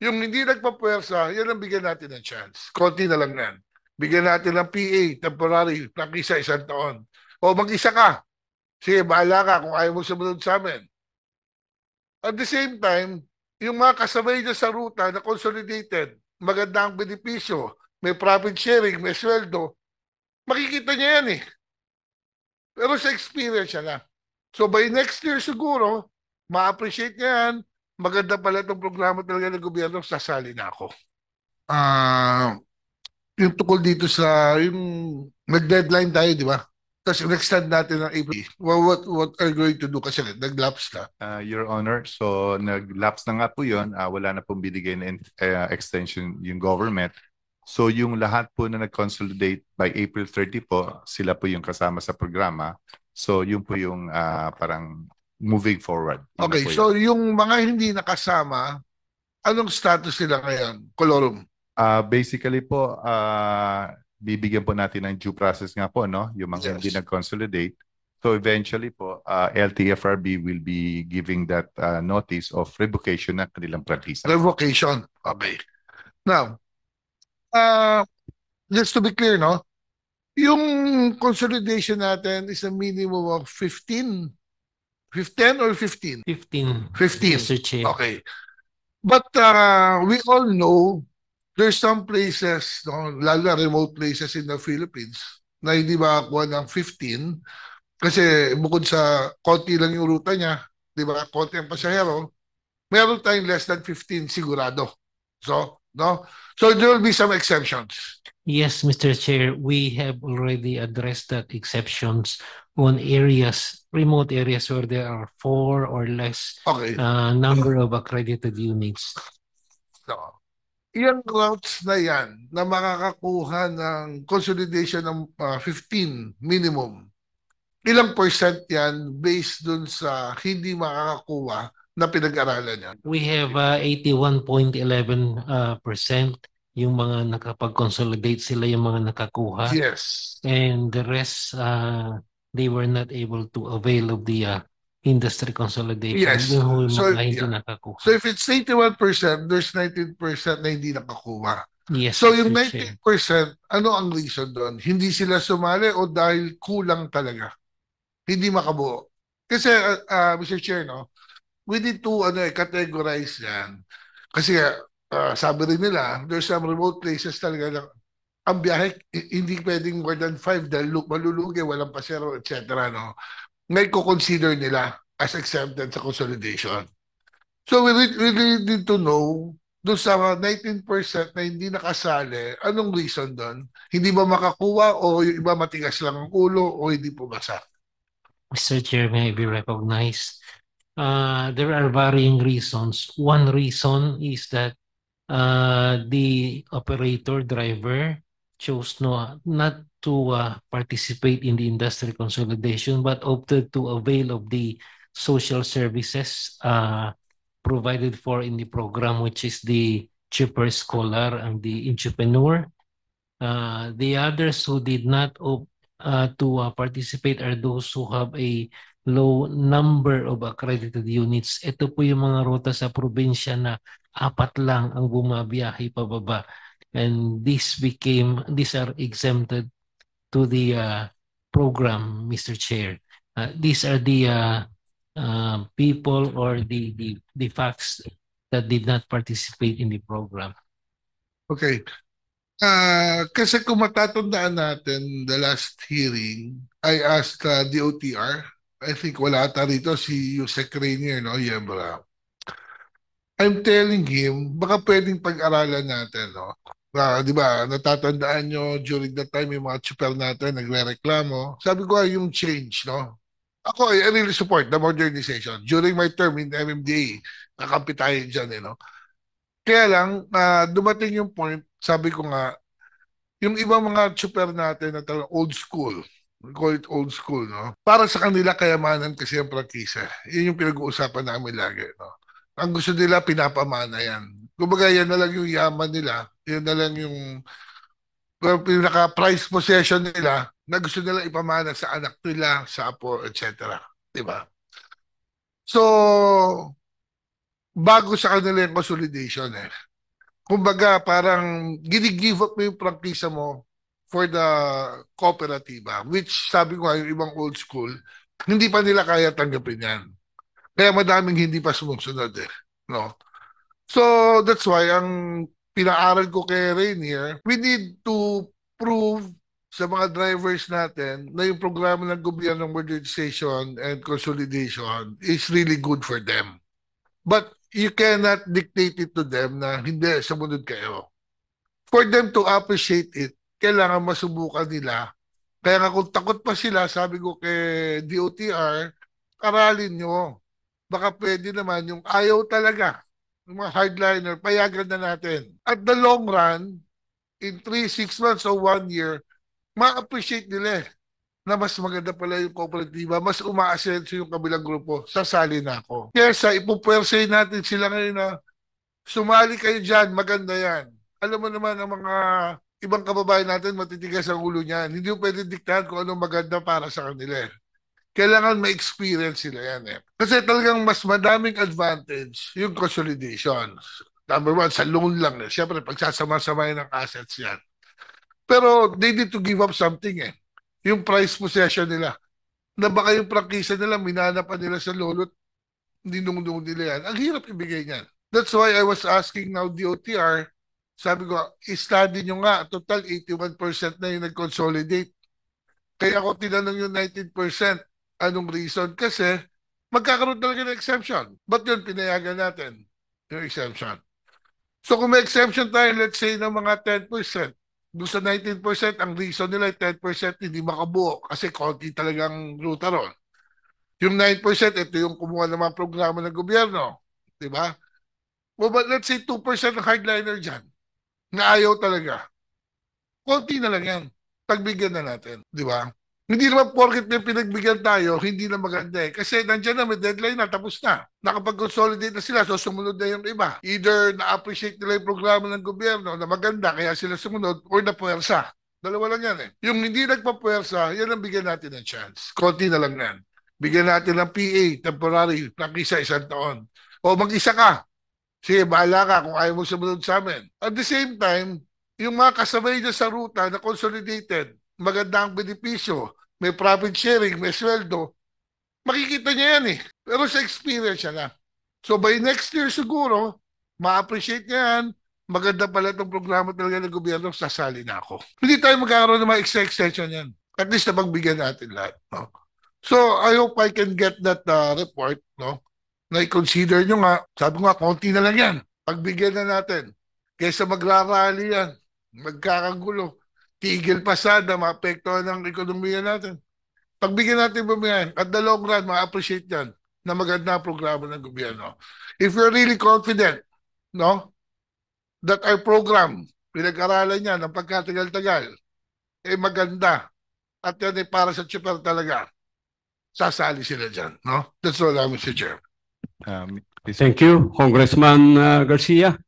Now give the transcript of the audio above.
Yung hindi nagpapwersa, yan ang bigyan natin ng chance. Konti na lang yan. Bigyan natin ng PA, temporary, nakisa isang taon. O mag-isa ka. Sige, bahala ka kung ayaw mo sumunod sa amin. At the same time, yung mga kasabay niya sa ruta na consolidated, maganda ang benepisyo, may profit sharing, may sweldo, makikita niya yan eh. Pero sa experience niya na. So by next year siguro, ma-appreciate niya yan, maganda pala itong programa talaga ng gobyerno, sasali na ako. Ah, uh, yung tukol dito sa, yung nag-deadline tayo, di ba? Tapos nag-stand natin ng April. Well, what, what are you going to do kasi nag-lapse na? Uh, Your Honor, so nag-lapse na nga po yun. Uh, wala na pong binigay na uh, extension yung government. So yung lahat po na nag-consolidate by April 30 po, sila po yung kasama sa programa. So yun po yung uh, parang moving forward. Okay, so yung mga hindi nakasama, anong status nila ngayon, Colorum? Uh, basically po, uh, bibigyan po natin ng due process nga po, no? yung mga yes. hindi nag-consolidate. So eventually po, uh, ah, LTFRB will be giving that uh, notice of revocation ng kanilang practice. Revocation, okay. Now, uh, just to be clear, no? Yung consolidation natin is a minimum of 15 15 or 15? 15. 15. Mr. Okay. But uh, we all know there's some places, no, lalo na remote places in the Philippines, na hindi makakuha ng 15 kasi bukod sa konti lang yung ruta niya, di ba, konti ang pasahero, meron tayong less than 15 sigurado. So, No? So there will be some exceptions. Yes, Mr. Chair, we have already addressed that exceptions on areas, remote areas where there are four or less okay. uh, number of accredited units. So, yung routes na yan na makakakuha ng consolidation ng uh, 15 minimum, ilang percent yan based dun sa hindi makakakuha na pinag-aralan niya? We have uh, 81.11% uh, percent yung mga nakapag-consolidate sila, yung mga nakakuha. Yes. And the rest, uh, they were not able to avail of the uh, industry consolidation. Yes. Yung so, mga hindi nakakuha. So if it's 81%, there's 19% na hindi nakakuha. Yes. So yung 19%, sure. ano ang reason doon? Hindi sila sumali o dahil kulang talaga? Hindi makabuo? Kasi, uh, uh, Mr. Chair, no? we need to ano, eh, categorize yan. Kasi uh, sabi rin nila, there's some remote places talaga na ang biyahe hindi pwedeng more than 5 dahil malulugi, walang pasero, etc. No? May ko consider nila as exempted sa consolidation. So we, really need to know doon sa 19% na hindi nakasali, anong reason doon? Hindi ba makakuha o yung iba matigas lang ang ulo o hindi pumasa? Mr. Chair, may be recognized? uh, there are varying reasons. One reason is that uh, the operator driver chose no, not to uh, participate in the industrial consolidation but opted to avail of the social services uh, provided for in the program, which is the cheaper scholar and the entrepreneur. Uh, the others who did not opt uh, to uh, participate are those who have a low number of accredited units. Ito po yung mga ruta sa probinsya na apat lang ang bumabiyahe pababa. And this became, these are exempted to the uh, program, Mr. Chair. Uh, these are the uh, uh, people or the, the, the facts that did not participate in the program. Okay. Uh, kasi kung matatandaan natin, the last hearing, I asked uh, DOTR I think wala ata rito si Jose Rainier, no? Yebra. I'm telling him, baka pwedeng pag-aralan natin, no? Uh, di ba, natatandaan nyo during that time yung mga super natin nagre-reklamo. Sabi ko, yung change, no? Ako, I really support the modernization. During my term in MMDA, nakampi tayo dyan, eh, no? Kaya lang, uh, dumating yung point, sabi ko nga, yung ibang mga super natin na old school, We call it old school, no? Para sa kanila, kayamanan kasi ang prangkisa. Yun yung pinag-uusapan namin lagi, no? Ang gusto nila, pinapamana yan. Kumbaga, yan na lang yung yaman nila. Yan na lang yung pinaka-prize possession nila na gusto nila ipamana sa anak nila, sa apo, etc. Diba? So, bago sa kanila yung consolidation eh. Kumbaga, parang gini-give up mo yung prangkisa mo for the cooperativa, ah, which sabi ko yung ibang old school, hindi pa nila kaya tanggapin yan. Kaya madaming hindi pa sumusunod eh. No? So, that's why ang pinaaral ko kay Rainier, we need to prove sa mga drivers natin na yung programa ng gobyerno ng modernization and consolidation is really good for them. But you cannot dictate it to them na hindi, sumunod kayo. For them to appreciate it, kailangan masubukan nila. Kaya nga kung takot pa sila, sabi ko kay DOTR, aralin nyo. Baka pwede naman yung ayaw talaga. Yung mga hardliner, payagan na natin. At the long run, in 3, 6 months or 1 year, ma-appreciate nila eh, na mas maganda pala yung kooperatiba, mas umaasenso yung kabilang grupo, sasali na ako. Kesa ipupwersay natin sila ngayon na sumali kayo dyan, maganda yan. Alam mo naman ang mga ibang kababayan natin matitigas ang ulo niyan. Hindi mo pwede diktahan kung anong maganda para sa kanila. Eh. Kailangan ma-experience sila yan eh. Kasi talagang mas madaming advantage yung consolidation. Number one, sa loan lang eh. Siyempre, pagsasama-sama ng assets yan. Pero they need to give up something eh. Yung price possession nila. Na baka yung prangkisa nila, minana pa nila sa lolo't dinungdung nila yan. Ang hirap ibigay niyan. That's why I was asking now DOTR sabi ko, study nyo nga, total 81% na yung nag-consolidate. Kaya ako tinanong yung 19%, anong reason? Kasi magkakaroon talaga ng exemption. Ba't yun pinayagan natin? Yung exemption. So kung may exemption tayo, let's say, ng mga 10%, doon sa 19%, ang reason nila 10% hindi makabuo kasi konti talagang ruta ron. Yung 9%, ito yung kumuha ng mga programa ng gobyerno. Di ba? Well, but let's say 2% ang hardliner dyan na ayaw talaga. Konti na lang yan. Pagbigyan na natin. Di ba? Hindi naman porket may pinagbigyan tayo, hindi na maganda eh. Kasi nandiyan na, may deadline na, tapos na. Nakapag-consolidate na sila, so sumunod na yung iba. Either na-appreciate nila yung programa ng gobyerno na maganda, kaya sila sumunod, or na-puwersa. Dalawa lang yan eh. Yung hindi nagpapuwersa, yan ang bigyan natin ng chance. Konti na lang yan. Bigyan natin ng PA, temporary, ng isang taon. O mag-isa ka, Sige, bahala ka kung ayaw mo sumunod sa amin. At the same time, yung mga kasabay niya sa ruta na consolidated, maganda ang benepisyo, may profit sharing, may sweldo, makikita niya yan eh. Pero sa experience niya na. So by next year siguro, ma-appreciate niya yan, maganda pala itong programa talaga ng gobyerno, sasali na ako. Hindi tayo magkakaroon ng mga extension yan. At least napagbigyan natin lahat. No? So I hope I can get that uh, report. No? na i-consider nyo nga, sabi nga, konti na lang yan. Pagbigyan na natin. Kesa magrarally yan, magkakagulo, tigil pa pasada, maapektuhan ang ekonomiya natin. Pagbigyan natin ba yan, at the long run, ma-appreciate yan na maganda ang programa ng gobyerno. If you're really confident, no, that our program, pinag-aralan niya ng pagkatagal-tagal, eh maganda. At yan ay para sa chipper talaga. Sasali sila dyan, no? That's all I'm, uh, Mr. Chair. Um, Thank you, Congressman uh, Garcia.